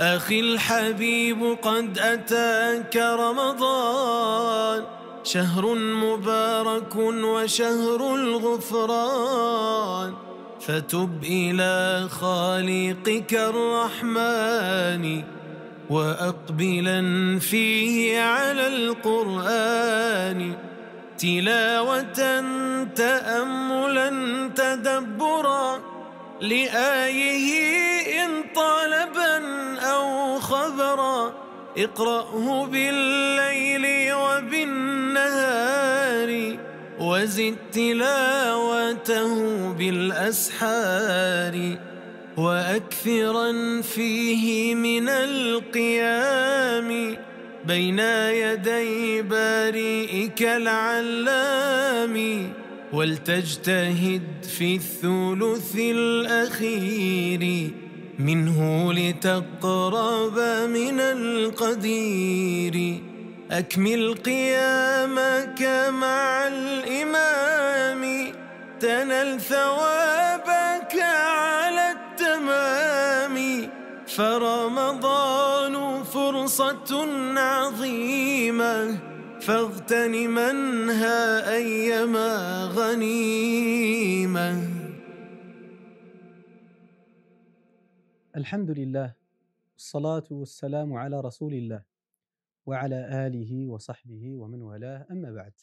أخي الحبيب قد أتاك رمضان شهر مبارك وشهر الغفران فتب إلى خالقك الرحمن وأقبلا فيه على القرآن تلاوة تأملا تدبرا لآيه إن طالبا خبرا اقرأه بالليل وبالنهار وزد تلاوته بالأسحار وأكثرا فيه من القيام بين يدي بارئك العلام ولتجتهد في الثلث الأخير منه لتقرب من القدير أكمل قيامك مع الإمام تنل ثوابك على التمام فرمضان فرصة عظيمة فاغتنمنها أيما غنيمه الحمد لله والصلاة والسلام على رسول الله وعلى آله وصحبه ومن والاه أما بعد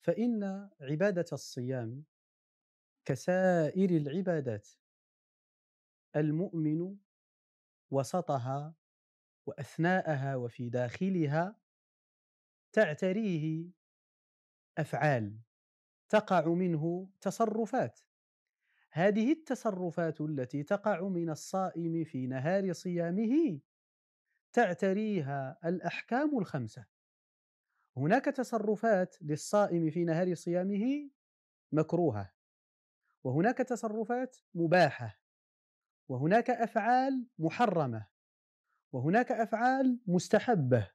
فإن عبادة الصيام كسائر العبادات المؤمن وسطها واثناءها وفي داخلها تعتريه افعال تقع منه تصرفات هذه التصرفات التي تقع من الصائم في نهار صيامه تعتريها الاحكام الخمسه هناك تصرفات للصائم في نهار صيامه مكروهه وهناك تصرفات مباحه وهناك افعال محرمه وهناك افعال مستحبه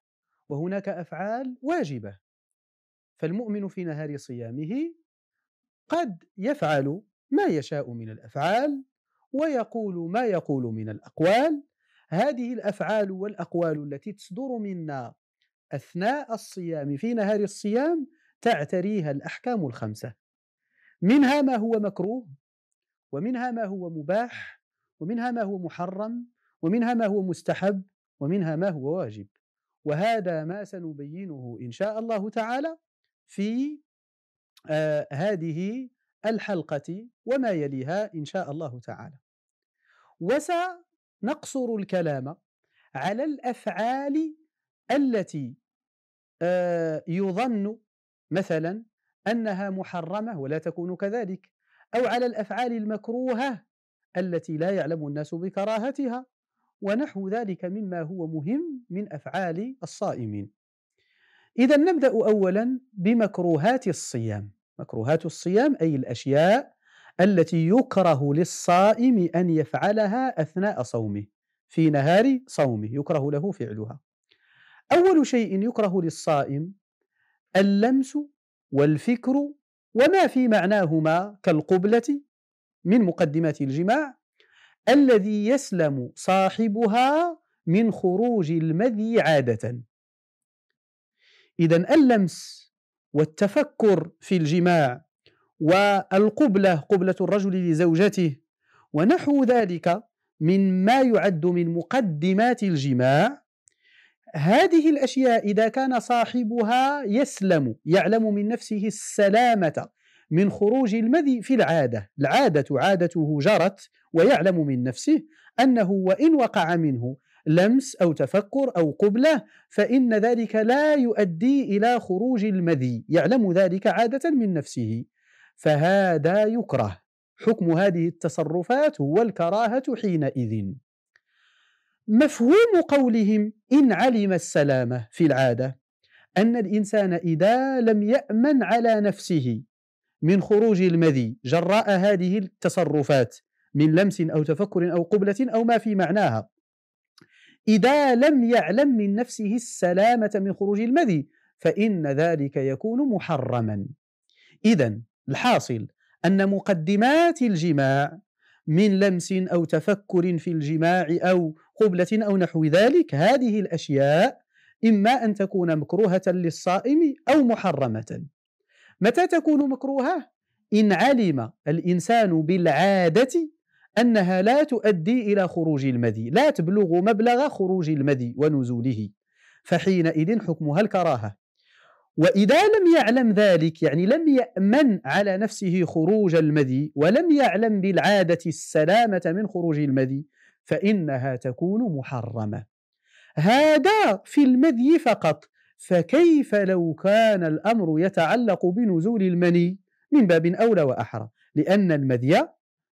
وهناك افعال واجبه فالمؤمن في نهار صيامه قد يفعل ما يشاء من الافعال ويقول ما يقول من الاقوال هذه الافعال والاقوال التي تصدر منا اثناء الصيام في نهار الصيام تعتريها الاحكام الخمسه منها ما هو مكروه ومنها ما هو مباح ومنها ما هو محرم ومنها ما هو مستحب ومنها ما هو واجب وهذا ما سنبينه ان شاء الله تعالى في آه هذه الحلقة وما يليها إن شاء الله تعالى وسنقصر الكلام على الأفعال التي آه، يظن مثلا أنها محرمة ولا تكون كذلك أو على الأفعال المكروهة التي لا يعلم الناس بكراهتها ونحو ذلك مما هو مهم من أفعال الصائمين إذا نبدأ أولا بمكروهات الصيام مكروهات الصيام اي الاشياء التي يكره للصائم ان يفعلها اثناء صومه في نهار صومه يكره له فعلها اول شيء يكره للصائم اللمس والفكر وما في معناهما كالقبله من مقدمات الجماع الذي يسلم صاحبها من خروج المذي عاده اذا اللمس والتفكر في الجماع والقبله قبله الرجل لزوجته ونحو ذلك مما يعد من مقدمات الجماع هذه الاشياء اذا كان صاحبها يسلم يعلم من نفسه السلامه من خروج المذي في العاده العاده عادته جرت ويعلم من نفسه انه وان وقع منه لمس أو تفكر أو قبلة فإن ذلك لا يؤدي إلى خروج المذي يعلم ذلك عادة من نفسه فهذا يكره حكم هذه التصرفات هو الكراهة حينئذ مفهوم قولهم إن علم السلامة في العادة أن الإنسان إذا لم يأمن على نفسه من خروج المذي جراء هذه التصرفات من لمس أو تفكر أو قبلة أو ما في معناها إذا لم يعلم من نفسه السلامة من خروج المذي فإن ذلك يكون محرما إذا الحاصل أن مقدمات الجماع من لمس أو تفكر في الجماع أو قبلة أو نحو ذلك هذه الأشياء إما أن تكون مكروهة للصائم أو محرمة متى تكون مكروهة؟ إن علم الإنسان بالعادة أنها لا تؤدي إلى خروج المذي لا تبلغ مبلغ خروج المذي ونزوله فحينئذ حكمها الكراهة وإذا لم يعلم ذلك يعني لم يأمن على نفسه خروج المذي ولم يعلم بالعادة السلامة من خروج المذي فإنها تكون محرمة هذا في المذي فقط فكيف لو كان الأمر يتعلق بنزول المني من باب أولى وأحرى لأن المذي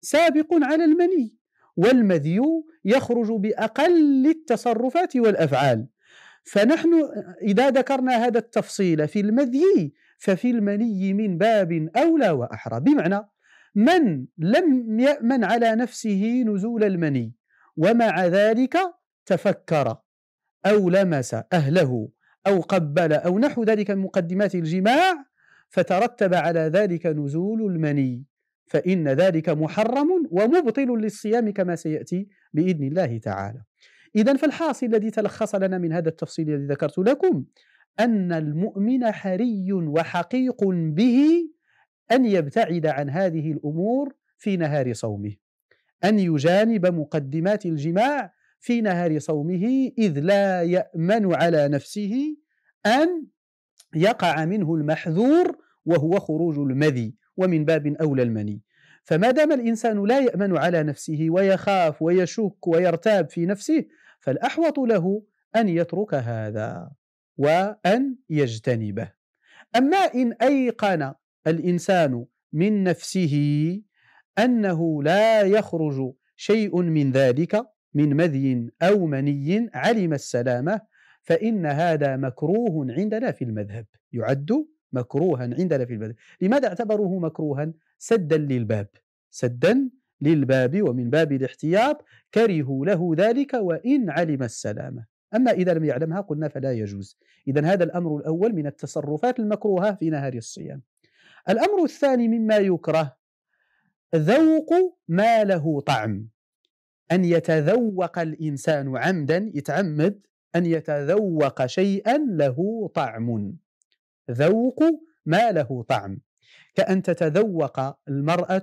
سابق على المني والمذي يخرج باقل التصرفات والافعال فنحن اذا ذكرنا هذا التفصيل في المذي ففي المني من باب اولى واحرى بمعنى من لم يامن على نفسه نزول المني ومع ذلك تفكر او لمس اهله او قبل او نحو ذلك من مقدمات الجماع فترتب على ذلك نزول المني فإن ذلك محرم ومبطل للصيام كما سيأتي بإذن الله تعالى إذا فالحاصل الذي تلخص لنا من هذا التفصيل الذي ذكرت لكم أن المؤمن حري وحقيق به أن يبتعد عن هذه الأمور في نهار صومه أن يجانب مقدمات الجماع في نهار صومه إذ لا يأمن على نفسه أن يقع منه المحذور وهو خروج المذي ومن باب أولى المني فما دام الإنسان لا يأمن على نفسه ويخاف ويشك ويرتاب في نفسه فالأحوط له أن يترك هذا وأن يجتنبه أما إن أيقن الإنسان من نفسه أنه لا يخرج شيء من ذلك من مذي أو مني علم السلامة فإن هذا مكروه عندنا في المذهب يعد مكروها عندنا في البلد لماذا اعتبروه مكروها سدا للباب سدا للباب ومن باب الاحتياط كرهوا له ذلك وإن علم السلامة أما إذا لم يعلمها قلنا فلا يجوز إذا هذا الأمر الأول من التصرفات المكروهة في نهار الصيام الأمر الثاني مما يكره ذوق ما له طعم أن يتذوق الإنسان عمدا يتعمد أن يتذوق شيئا له طعم ذوق ما له طعم كأن تتذوق المرأة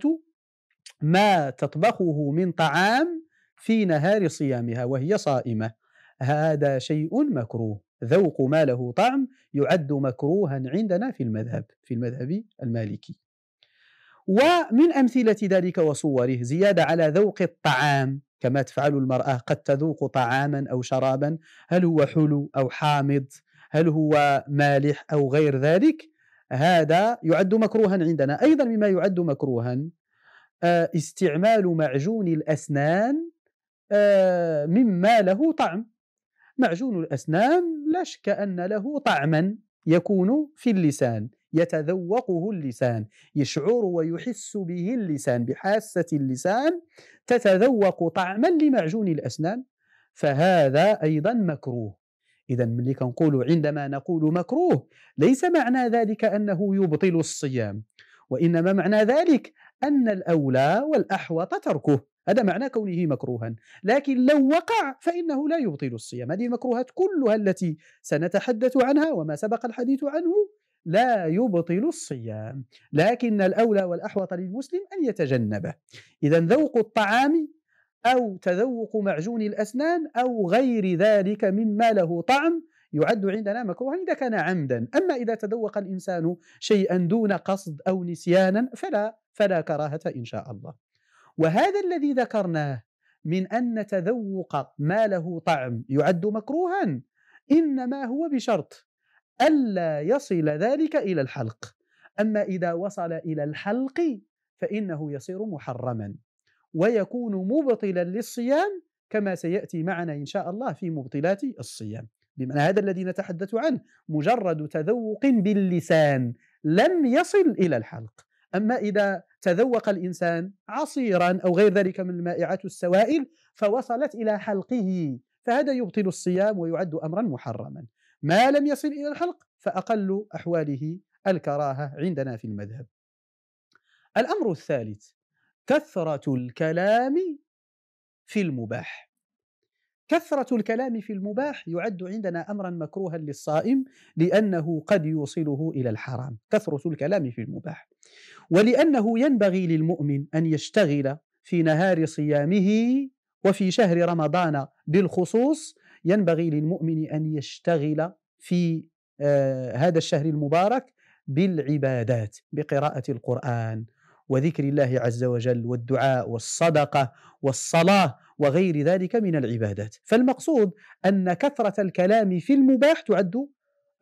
ما تطبخه من طعام في نهار صيامها وهي صائمة هذا شيء مكروه ذوق ما له طعم يعد مكروها عندنا في المذهب في المذهب المالكي ومن أمثلة ذلك وصوره زيادة على ذوق الطعام كما تفعل المرأة قد تذوق طعاما أو شرابا هل هو حلو أو حامض هل هو مالح أو غير ذلك هذا يعد مكروها عندنا أيضا مما يعد مكروها آه، استعمال معجون الأسنان آه، مما له طعم معجون الأسنان لا شك أن له طعما يكون في اللسان يتذوقه اللسان يشعر ويحس به اللسان بحاسة اللسان تتذوق طعما لمعجون الأسنان فهذا أيضا مكروه إذا ملي كنقول عندما نقول مكروه ليس معنى ذلك أنه يبطل الصيام وإنما معنى ذلك أن الأولى والأحوط تركه هذا معنى كونه مكروها لكن لو وقع فإنه لا يبطل الصيام هذه المكروهات كلها التي سنتحدث عنها وما سبق الحديث عنه لا يبطل الصيام لكن الأولى والأحوط للمسلم أن يتجنبه إذا ذوق الطعام أو تذوق معجون الأسنان أو غير ذلك مما له طعم يعد عندنا مكروها إذا كان عمدا أما إذا تذوق الإنسان شيئا دون قصد أو نسيانا فلا فلا كراهة إن شاء الله وهذا الذي ذكرناه من أن تذوق ما له طعم يعد مكروها إنما هو بشرط ألا يصل ذلك إلى الحلق أما إذا وصل إلى الحلق فإنه يصير محرما ويكون مبطلا للصيام كما سياتي معنا ان شاء الله في مبطلات الصيام بمعنى هذا الذي نتحدث عنه مجرد تذوق باللسان لم يصل الى الحلق اما اذا تذوق الانسان عصيرا او غير ذلك من المائعات السوائل فوصلت الى حلقه فهذا يبطل الصيام ويعد امرا محرما ما لم يصل الى الحلق فاقل احواله الكراهه عندنا في المذهب الامر الثالث كثرة الكلام في المباح كثرة الكلام في المباح يعد عندنا أمرا مكروها للصائم لأنه قد يوصله إلى الحرام كثرة الكلام في المباح ولأنه ينبغي للمؤمن أن يشتغل في نهار صيامه وفي شهر رمضان بالخصوص ينبغي للمؤمن أن يشتغل في آه هذا الشهر المبارك بالعبادات بقراءة القرآن وذكر الله عز وجل والدعاء والصدقه والصلاه وغير ذلك من العبادات فالمقصود ان كثره الكلام في المباح تعد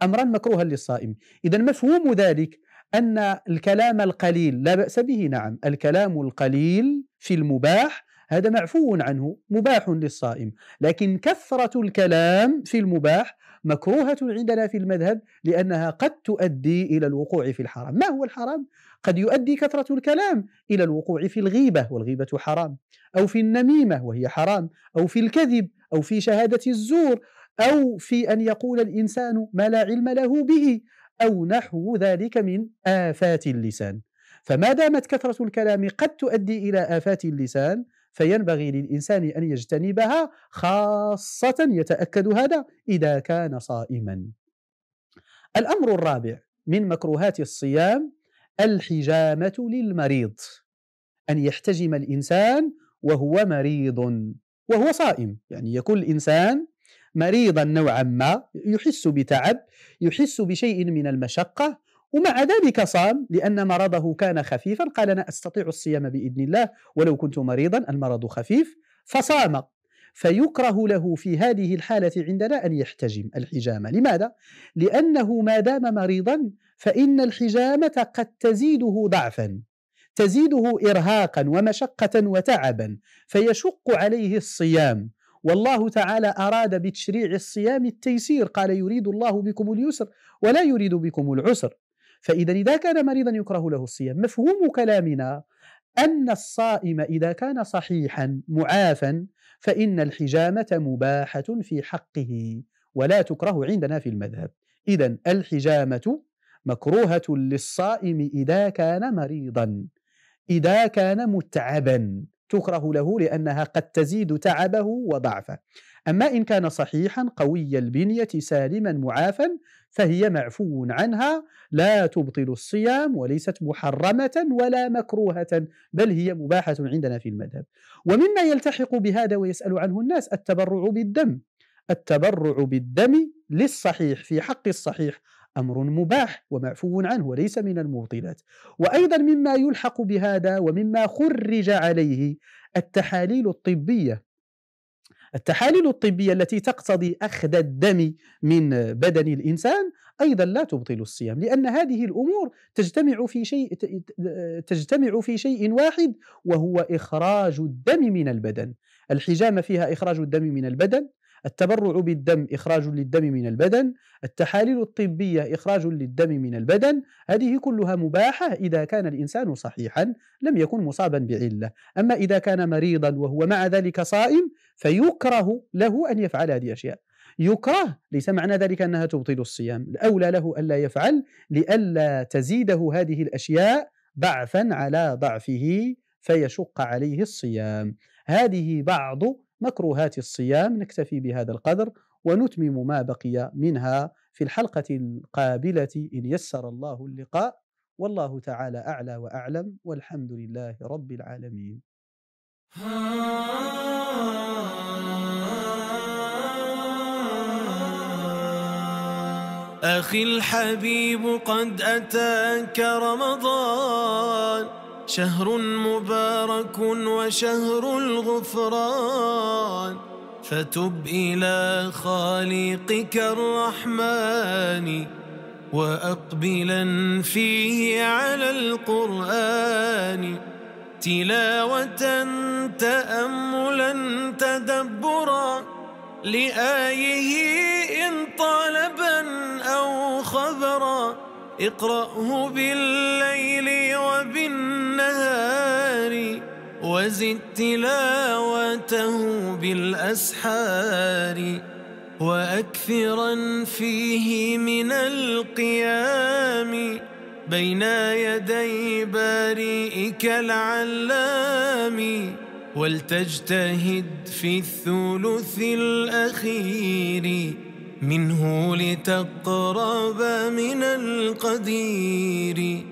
امرا مكروها للصائم اذا مفهوم ذلك ان الكلام القليل لا باس به نعم الكلام القليل في المباح هذا معفو عنه مباح للصائم لكن كثرة الكلام في المباح مكروهة عندنا في المذهب لأنها قد تؤدي إلى الوقوع في الحرام ما هو الحرام؟ قد يؤدي كثرة الكلام إلى الوقوع في الغيبة والغيبة حرام أو في النميمة وهي حرام أو في الكذب أو في شهادة الزور أو في أن يقول الإنسان ما لا علم له به أو نحو ذلك من آفات اللسان فما دامت كثرة الكلام قد تؤدي إلى آفات اللسان فينبغي للإنسان أن يجتنبها خاصة يتأكد هذا إذا كان صائما الأمر الرابع من مكروهات الصيام الحجامة للمريض أن يحتجم الإنسان وهو مريض وهو صائم يعني يكون الإنسان مريضا نوعا ما يحس بتعب يحس بشيء من المشقة ومع ذلك صام لأن مرضه كان خفيفا قال أنا أستطيع الصيام بإذن الله ولو كنت مريضا المرض خفيف فصام فيكره له في هذه الحالة عندنا أن يحتجم الحجامة لماذا؟ لأنه ما دام مريضا فإن الحجامة قد تزيده ضعفا تزيده إرهاقا ومشقة وتعبا فيشق عليه الصيام والله تعالى أراد بتشريع الصيام التيسير قال يريد الله بكم اليسر ولا يريد بكم العسر فإذا إذا كان مريضا يكره له الصيام مفهوم كلامنا أن الصائم إذا كان صحيحا معافا فإن الحجامة مباحة في حقه ولا تكره عندنا في المذهب إذا الحجامة مكروهة للصائم إذا كان مريضا إذا كان متعبا تكره له لأنها قد تزيد تعبه وضعفه أما إن كان صحيحا قوي البنية سالما معافا فهي معفو عنها لا تبطل الصيام وليست محرمة ولا مكروهة بل هي مباحة عندنا في المذهب ومما يلتحق بهذا ويسأل عنه الناس التبرع بالدم التبرع بالدم للصحيح في حق الصحيح امر مباح ومعفو عنه وليس من المبطلات وايضا مما يلحق بهذا ومما خرج عليه التحاليل الطبيه التحاليل الطبيه التي تقتضي اخذ الدم من بدن الانسان ايضا لا تبطل الصيام لان هذه الامور تجتمع في شيء تجتمع في شيء واحد وهو اخراج الدم من البدن الحجامه فيها اخراج الدم من البدن التبرع بالدم إخراج للدم من البدن التحاليل الطبية إخراج للدم من البدن هذه كلها مباحة إذا كان الإنسان صحيحا لم يكن مصابا بعلة أما إذا كان مريضا وهو مع ذلك صائم فيكره له أن يفعل هذه الأشياء يكره ليس معنى ذلك أنها تبطل الصيام الأولى له ألا يفعل لئلا تزيده هذه الأشياء ضعفا على ضعفه فيشق عليه الصيام هذه بعض مكروهات الصيام نكتفي بهذا القدر ونتمم ما بقي منها في الحلقة القابلة إن يسر الله اللقاء والله تعالى أعلى وأعلم والحمد لله رب العالمين. أخي الحبيب قد أتاك رمضان شهر مبارك وشهر الغفران فتب إلى خالقك الرحمن وأقبلا فيه على القرآن تلاوة تأملا تدبرا لآيه إن طلبا أو خبرا اقرأه بالليل وبالنهار وزد تلاوته بالأسحار وأكثرا فيه من القيام بين يدي بارئك العلام ولتجتهد في الثلث الأخير منه لتقرب من القدير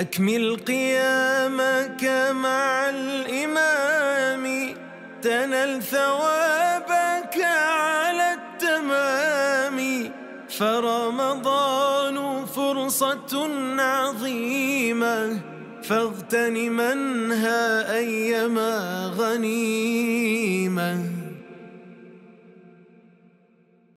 أكمل قيامك مع الإمام تنل ثوابك على التمام فرمضان فرصة عظيمة فاغتنمنها أيما غنيمه